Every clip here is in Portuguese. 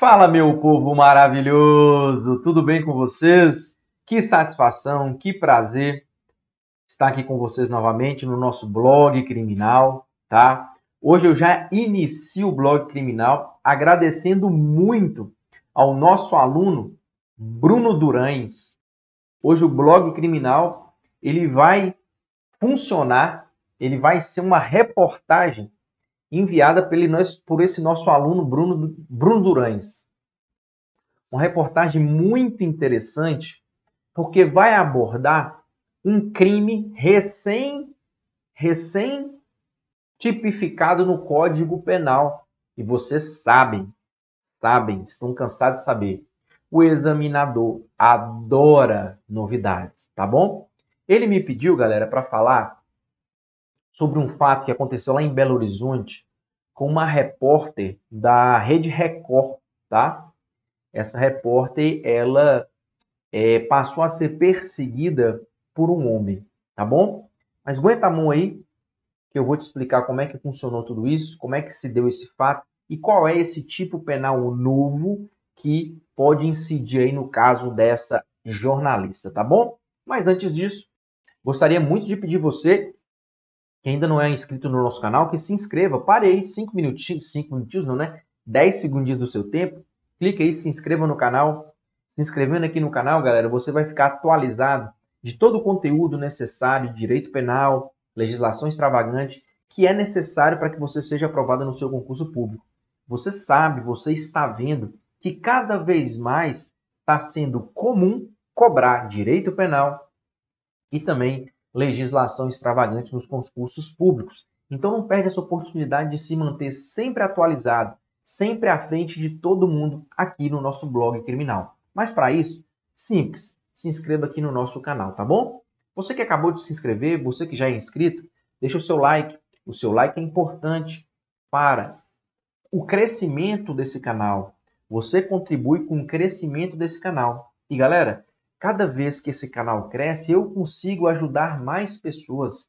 Fala, meu povo maravilhoso! Tudo bem com vocês? Que satisfação, que prazer estar aqui com vocês novamente no nosso blog criminal, tá? Hoje eu já inicio o blog criminal agradecendo muito ao nosso aluno Bruno Durães. Hoje o blog criminal ele vai funcionar, ele vai ser uma reportagem enviada por esse nosso aluno Bruno, Bruno Durães. Uma reportagem muito interessante, porque vai abordar um crime recém, recém tipificado no Código Penal. E vocês sabem, sabem, estão cansados de saber. O examinador adora novidades, tá bom? Ele me pediu, galera, para falar sobre um fato que aconteceu lá em Belo Horizonte com uma repórter da Rede Record, tá? Essa repórter, ela é, passou a ser perseguida por um homem, tá bom? Mas aguenta a mão aí, que eu vou te explicar como é que funcionou tudo isso, como é que se deu esse fato e qual é esse tipo penal novo que pode incidir aí no caso dessa jornalista, tá bom? Mas antes disso, gostaria muito de pedir você que ainda não é inscrito no nosso canal, que se inscreva. Pare aí 5 minutinhos, 5 minutinhos não, né? 10 segundinhos do seu tempo. Clique aí, se inscreva no canal. Se inscrevendo aqui no canal, galera, você vai ficar atualizado de todo o conteúdo necessário, direito penal, legislação extravagante, que é necessário para que você seja aprovada no seu concurso público. Você sabe, você está vendo que cada vez mais está sendo comum cobrar direito penal e também legislação extravagante nos concursos públicos. Então não perde essa oportunidade de se manter sempre atualizado, sempre à frente de todo mundo aqui no nosso blog criminal. Mas para isso, simples, se inscreva aqui no nosso canal, tá bom? Você que acabou de se inscrever, você que já é inscrito, deixa o seu like. O seu like é importante para o crescimento desse canal. Você contribui com o crescimento desse canal. E galera, Cada vez que esse canal cresce, eu consigo ajudar mais pessoas.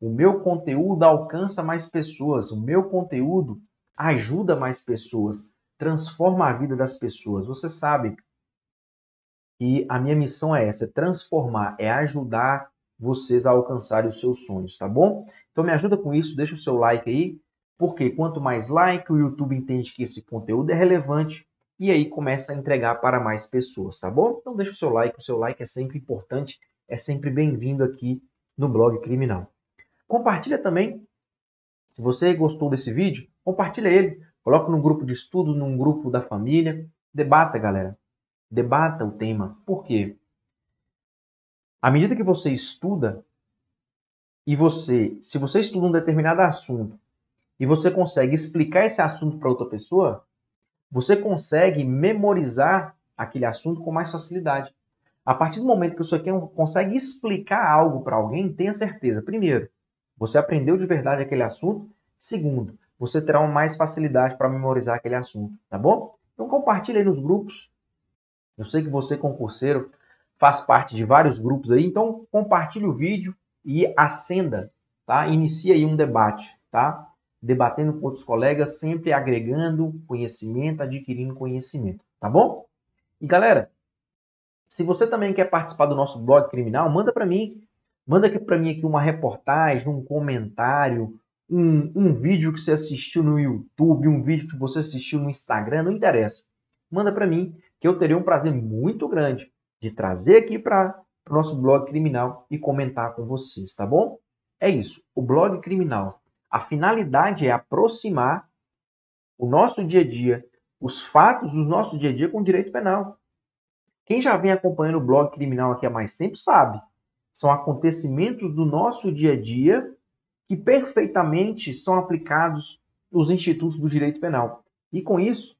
O meu conteúdo alcança mais pessoas. O meu conteúdo ajuda mais pessoas. Transforma a vida das pessoas. Você sabe que a minha missão é essa: é transformar, é ajudar vocês a alcançarem os seus sonhos, tá bom? Então me ajuda com isso, deixa o seu like aí, porque quanto mais like, o YouTube entende que esse conteúdo é relevante e aí começa a entregar para mais pessoas, tá bom? Então deixa o seu like, o seu like é sempre importante, é sempre bem-vindo aqui no blog criminal. Compartilha também, se você gostou desse vídeo, compartilha ele, coloca num grupo de estudo, num grupo da família, debata, galera. Debata o tema. Por quê? À medida que você estuda e você, se você estuda um determinado assunto e você consegue explicar esse assunto para outra pessoa, você consegue memorizar aquele assunto com mais facilidade. A partir do momento que você consegue explicar algo para alguém, tenha certeza. Primeiro, você aprendeu de verdade aquele assunto. Segundo, você terá mais facilidade para memorizar aquele assunto, tá bom? Então compartilhe aí nos grupos. Eu sei que você, concurseiro, faz parte de vários grupos aí, então compartilhe o vídeo e acenda, tá? Inicia aí um debate, tá? debatendo com outros colegas, sempre agregando conhecimento, adquirindo conhecimento, tá bom? E galera, se você também quer participar do nosso blog criminal, manda para mim, manda aqui para mim aqui uma reportagem, um comentário, um, um vídeo que você assistiu no YouTube, um vídeo que você assistiu no Instagram, não interessa. Manda para mim, que eu teria um prazer muito grande de trazer aqui para o nosso blog criminal e comentar com vocês, tá bom? É isso. O blog criminal a finalidade é aproximar o nosso dia a dia, os fatos do nosso dia a dia com o direito penal. Quem já vem acompanhando o blog criminal aqui há mais tempo sabe. São acontecimentos do nosso dia a dia que perfeitamente são aplicados nos institutos do direito penal. E com isso,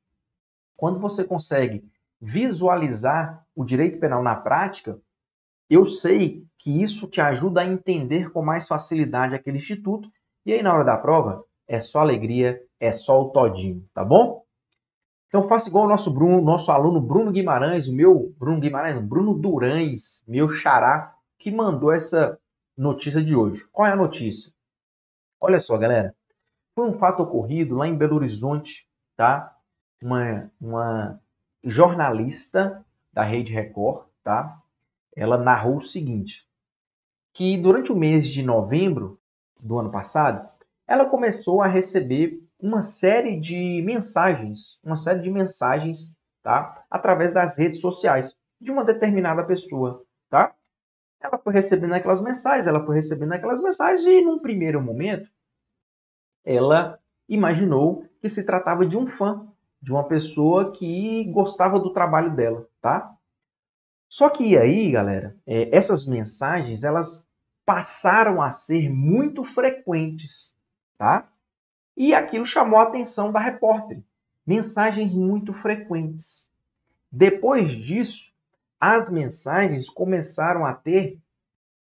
quando você consegue visualizar o direito penal na prática, eu sei que isso te ajuda a entender com mais facilidade aquele instituto e aí, na hora da prova, é só alegria, é só o todinho, tá bom? Então faça igual o nosso Bruno, nosso aluno Bruno Guimarães, o meu Bruno Guimarães, Bruno Durães, meu xará, que mandou essa notícia de hoje. Qual é a notícia? Olha só, galera. Foi um fato ocorrido lá em Belo Horizonte, tá? Uma, uma jornalista da Rede Record, tá? Ela narrou o seguinte: que durante o mês de novembro, do ano passado, ela começou a receber uma série de mensagens, uma série de mensagens, tá? Através das redes sociais de uma determinada pessoa, tá? Ela foi recebendo aquelas mensagens, ela foi recebendo aquelas mensagens e num primeiro momento ela imaginou que se tratava de um fã, de uma pessoa que gostava do trabalho dela, tá? Só que aí, galera, é, essas mensagens elas passaram a ser muito frequentes, tá? E aquilo chamou a atenção da repórter. Mensagens muito frequentes. Depois disso, as mensagens começaram a ter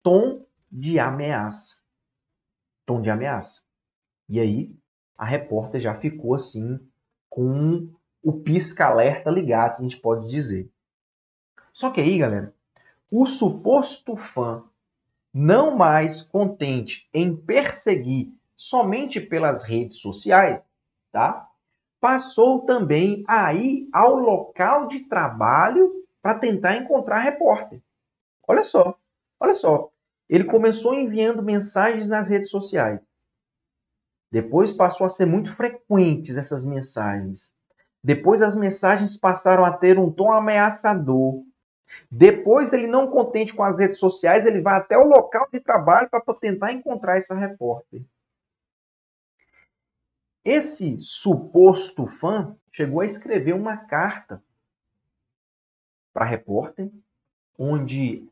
tom de ameaça. Tom de ameaça. E aí, a repórter já ficou assim, com o pisca-alerta ligado, a gente pode dizer. Só que aí, galera, o suposto fã não mais contente em perseguir somente pelas redes sociais, tá? Passou também a ir ao local de trabalho para tentar encontrar repórter. Olha só, olha só. Ele começou enviando mensagens nas redes sociais. Depois passou a ser muito frequentes essas mensagens. Depois as mensagens passaram a ter um tom ameaçador. Depois, ele não contente com as redes sociais, ele vai até o local de trabalho para tentar encontrar essa repórter. Esse suposto fã chegou a escrever uma carta para a repórter, onde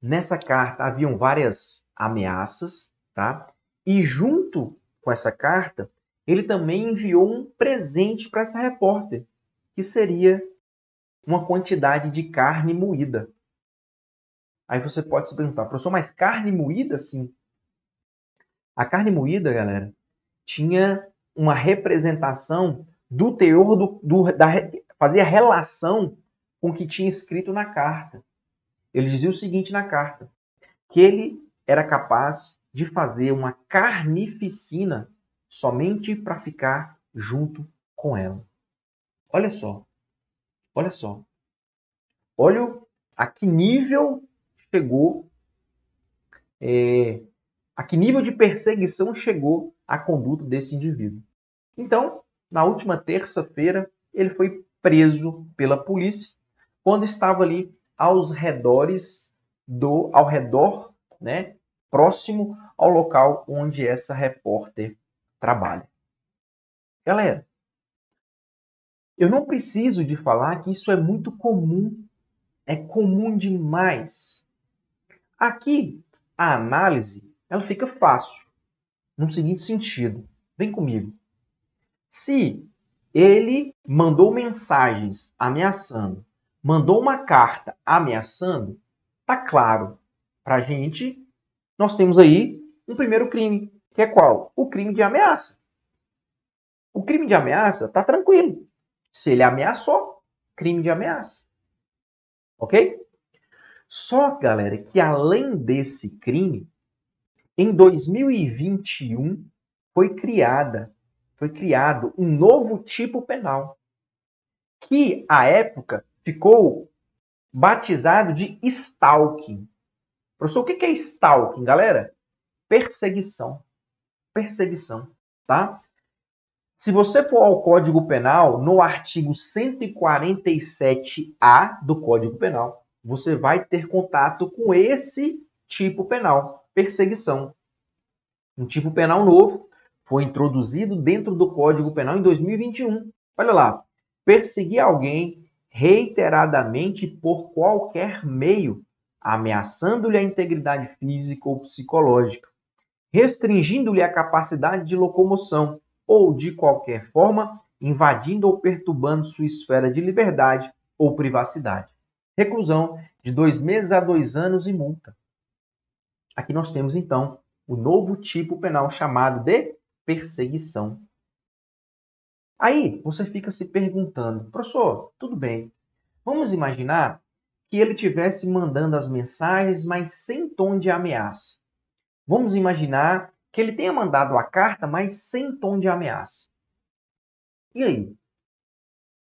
nessa carta haviam várias ameaças, tá? E junto com essa carta, ele também enviou um presente para essa repórter, que seria uma quantidade de carne moída. Aí você pode se perguntar, professor, mas carne moída sim? A carne moída, galera, tinha uma representação do teor do, do da, fazia relação com o que tinha escrito na carta. Ele dizia o seguinte na carta: que ele era capaz de fazer uma carnificina somente para ficar junto com ela. Olha só, Olha só. Olha a que nível chegou, é, a que nível de perseguição chegou a conduta desse indivíduo. Então, na última terça-feira, ele foi preso pela polícia quando estava ali aos redores do, ao redor, né, próximo ao local onde essa repórter trabalha. Galera, eu não preciso de falar que isso é muito comum, é comum demais. Aqui, a análise, ela fica fácil, no seguinte sentido. Vem comigo. Se ele mandou mensagens ameaçando, mandou uma carta ameaçando, tá claro. a gente, nós temos aí um primeiro crime, que é qual? O crime de ameaça. O crime de ameaça tá tranquilo. Se ele ameaçou, crime de ameaça. Ok? Só, galera, que além desse crime, em 2021 foi criada, foi criado um novo tipo penal, que à época ficou batizado de stalking. Professor, o que é stalking, galera? Perseguição. Perseguição, tá? Se você for ao Código Penal, no artigo 147A do Código Penal, você vai ter contato com esse tipo penal, perseguição. Um tipo penal novo foi introduzido dentro do Código Penal em 2021. Olha lá, perseguir alguém reiteradamente por qualquer meio, ameaçando-lhe a integridade física ou psicológica, restringindo-lhe a capacidade de locomoção, ou de qualquer forma, invadindo ou perturbando sua esfera de liberdade ou privacidade. Reclusão de dois meses a dois anos e multa. Aqui nós temos então o novo tipo penal chamado de perseguição. Aí você fica se perguntando, professor, tudo bem. Vamos imaginar que ele tivesse mandando as mensagens, mas sem tom de ameaça. Vamos imaginar que ele tenha mandado a carta, mas sem tom de ameaça. E aí?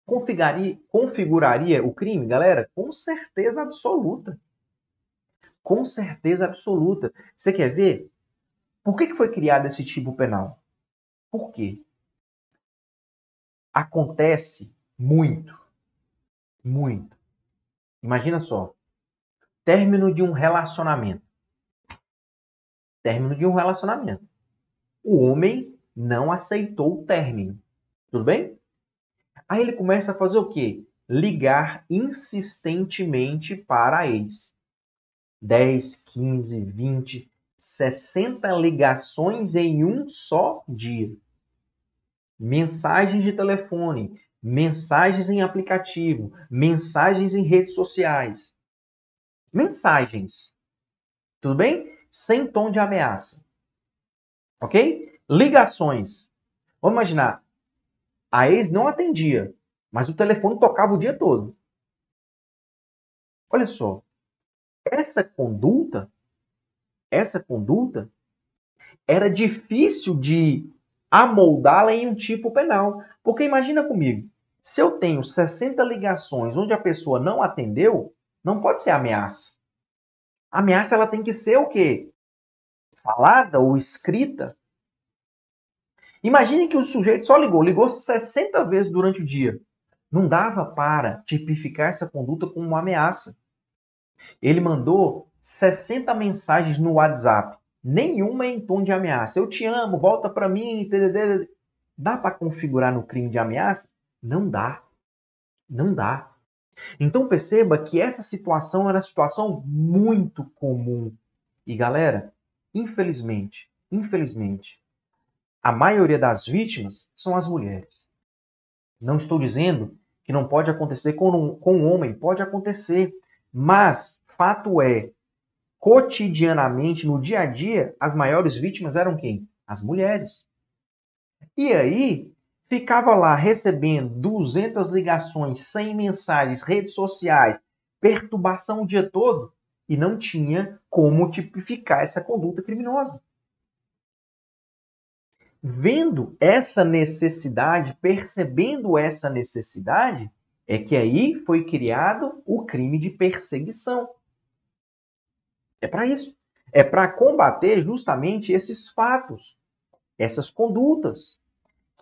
Configuraria, configuraria o crime, galera? Com certeza absoluta. Com certeza absoluta. Você quer ver? Por que foi criado esse tipo penal? Por quê? Acontece muito. Muito. Imagina só. Término de um relacionamento término de um relacionamento. O homem não aceitou o término. Tudo bem? Aí ele começa a fazer o quê? Ligar insistentemente para a ex. 10, 15, 20, 60 ligações em um só dia. Mensagens de telefone, mensagens em aplicativo, mensagens em redes sociais. Mensagens. Tudo bem? sem tom de ameaça. Ok? Ligações. Vamos imaginar. A ex não atendia, mas o telefone tocava o dia todo. Olha só. Essa conduta, essa conduta era difícil de amoldá-la em um tipo penal. Porque imagina comigo, se eu tenho 60 ligações onde a pessoa não atendeu, não pode ser ameaça. A ameaça ela tem que ser o quê? Falada ou escrita? Imagine que o sujeito só ligou, ligou 60 vezes durante o dia. Não dava para tipificar essa conduta como uma ameaça. Ele mandou 60 mensagens no WhatsApp, nenhuma é em tom de ameaça. Eu te amo, volta para mim. Dá para configurar no crime de ameaça? Não dá. Não dá. Então perceba que essa situação era uma situação muito comum. E galera, infelizmente, infelizmente, a maioria das vítimas são as mulheres. Não estou dizendo que não pode acontecer com um, com um homem, pode acontecer, mas fato é, cotidianamente, no dia a dia, as maiores vítimas eram quem? As mulheres. E aí, ficava lá recebendo 200 ligações, 100 mensagens, redes sociais, perturbação o dia todo e não tinha como tipificar essa conduta criminosa. Vendo essa necessidade, percebendo essa necessidade, é que aí foi criado o crime de perseguição. É para isso. É para combater justamente esses fatos, essas condutas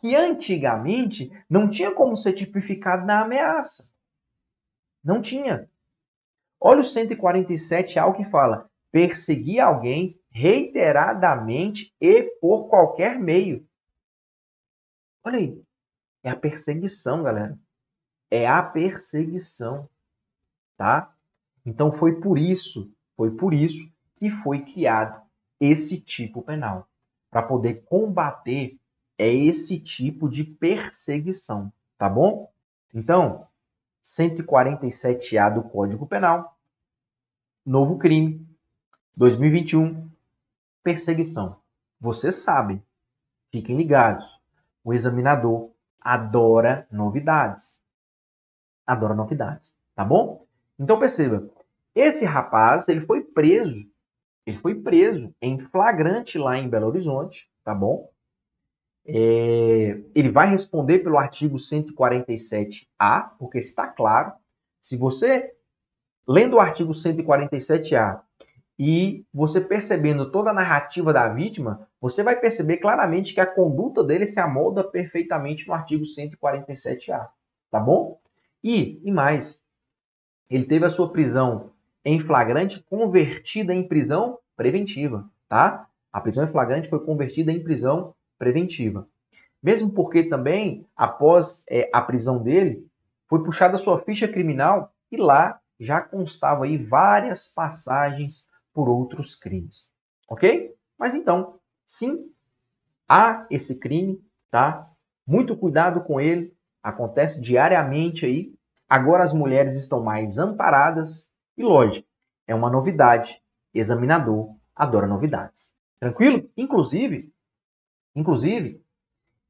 que antigamente não tinha como ser tipificado na ameaça. Não tinha. Olha o 147 ao que fala: perseguir alguém reiteradamente e por qualquer meio. Olha aí. É a perseguição, galera. É a perseguição, tá? Então foi por isso, foi por isso que foi criado esse tipo penal, para poder combater é esse tipo de perseguição, tá bom? Então, 147A do Código Penal, novo crime, 2021, perseguição. Você sabe, fiquem ligados, o examinador adora novidades. Adora novidades, tá bom? Então perceba, esse rapaz, ele foi preso, ele foi preso em flagrante lá em Belo Horizonte, tá bom? É, ele vai responder pelo artigo 147A, porque está claro. Se você, lendo o artigo 147A e você percebendo toda a narrativa da vítima, você vai perceber claramente que a conduta dele se amolda perfeitamente no artigo 147A, tá bom? E, e mais, ele teve a sua prisão em flagrante convertida em prisão preventiva, tá? A prisão em flagrante foi convertida em prisão preventiva. Mesmo porque também, após é, a prisão dele, foi puxada sua ficha criminal e lá já constava aí várias passagens por outros crimes, ok? Mas então, sim, há esse crime, tá? Muito cuidado com ele, acontece diariamente aí. Agora as mulheres estão mais amparadas e, lógico, é uma novidade. Examinador adora novidades. Tranquilo? Inclusive, Inclusive,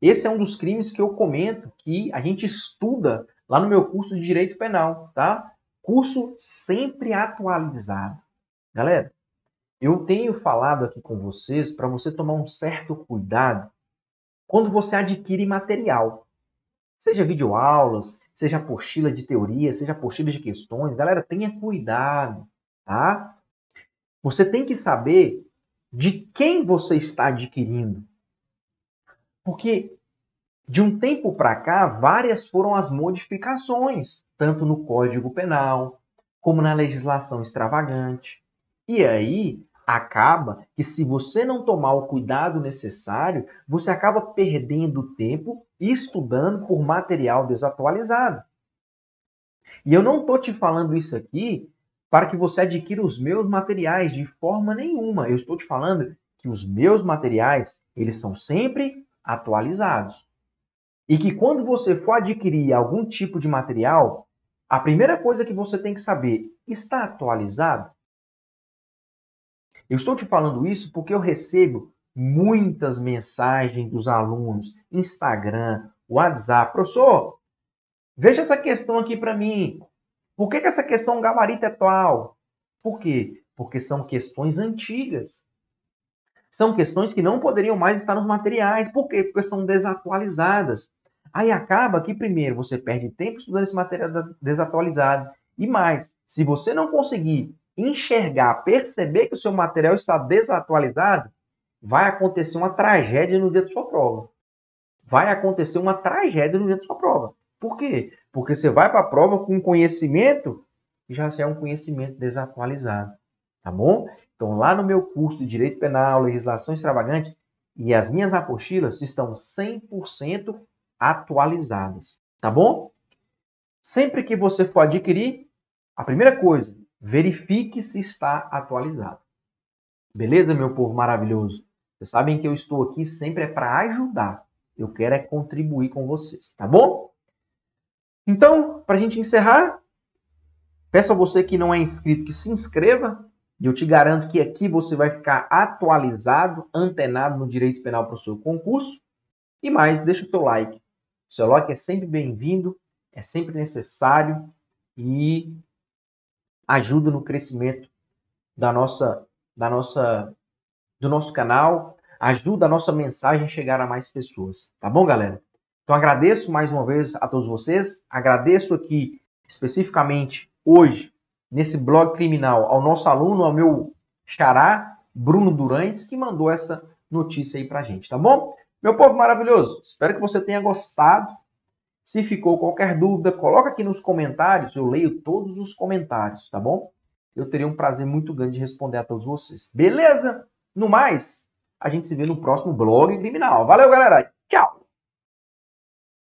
esse é um dos crimes que eu comento que a gente estuda lá no meu curso de Direito Penal, tá? Curso sempre atualizado. Galera, eu tenho falado aqui com vocês para você tomar um certo cuidado quando você adquire material. Seja videoaulas, seja apostila de teoria, seja apostila de questões. Galera, tenha cuidado, tá? Você tem que saber de quem você está adquirindo. Porque de um tempo para cá, várias foram as modificações, tanto no Código Penal, como na legislação extravagante. E aí acaba que, se você não tomar o cuidado necessário, você acaba perdendo tempo estudando por material desatualizado. E eu não estou te falando isso aqui para que você adquira os meus materiais de forma nenhuma. Eu estou te falando que os meus materiais, eles são sempre atualizados. E que quando você for adquirir algum tipo de material, a primeira coisa que você tem que saber, está atualizado? Eu estou te falando isso porque eu recebo muitas mensagens dos alunos, Instagram, WhatsApp. Professor, veja essa questão aqui para mim. Por que, que essa questão gabarito é atual Por quê? Porque são questões antigas. São questões que não poderiam mais estar nos materiais. Por quê? Porque são desatualizadas. Aí acaba que, primeiro, você perde tempo estudando esse material desatualizado. E mais, se você não conseguir enxergar, perceber que o seu material está desatualizado, vai acontecer uma tragédia no dia da sua prova. Vai acontecer uma tragédia no dia da sua prova. Por quê? Porque você vai para a prova com um conhecimento que já é um conhecimento desatualizado. Tá bom? Então, lá no meu curso de Direito Penal, Legislação Extravagante e as minhas apostilas estão 100% atualizadas, tá bom? Sempre que você for adquirir, a primeira coisa, verifique se está atualizado. Beleza, meu povo maravilhoso? Vocês sabem que eu estou aqui sempre é para ajudar. Eu quero é contribuir com vocês, tá bom? Então, para a gente encerrar, peço a você que não é inscrito que se inscreva, e eu te garanto que aqui você vai ficar atualizado, antenado no direito penal para o seu concurso. E mais, deixa o seu like. O seu like é sempre bem-vindo, é sempre necessário e ajuda no crescimento da nossa, da nossa, do nosso canal, ajuda a nossa mensagem a chegar a mais pessoas. Tá bom, galera? Então agradeço mais uma vez a todos vocês, agradeço aqui especificamente hoje nesse blog criminal ao nosso aluno, ao meu xará, Bruno Durães, que mandou essa notícia aí pra gente, tá bom? Meu povo maravilhoso, espero que você tenha gostado. Se ficou qualquer dúvida, coloca aqui nos comentários, eu leio todos os comentários, tá bom? Eu teria um prazer muito grande de responder a todos vocês. Beleza? No mais, a gente se vê no próximo blog criminal. Valeu, galera. Tchau.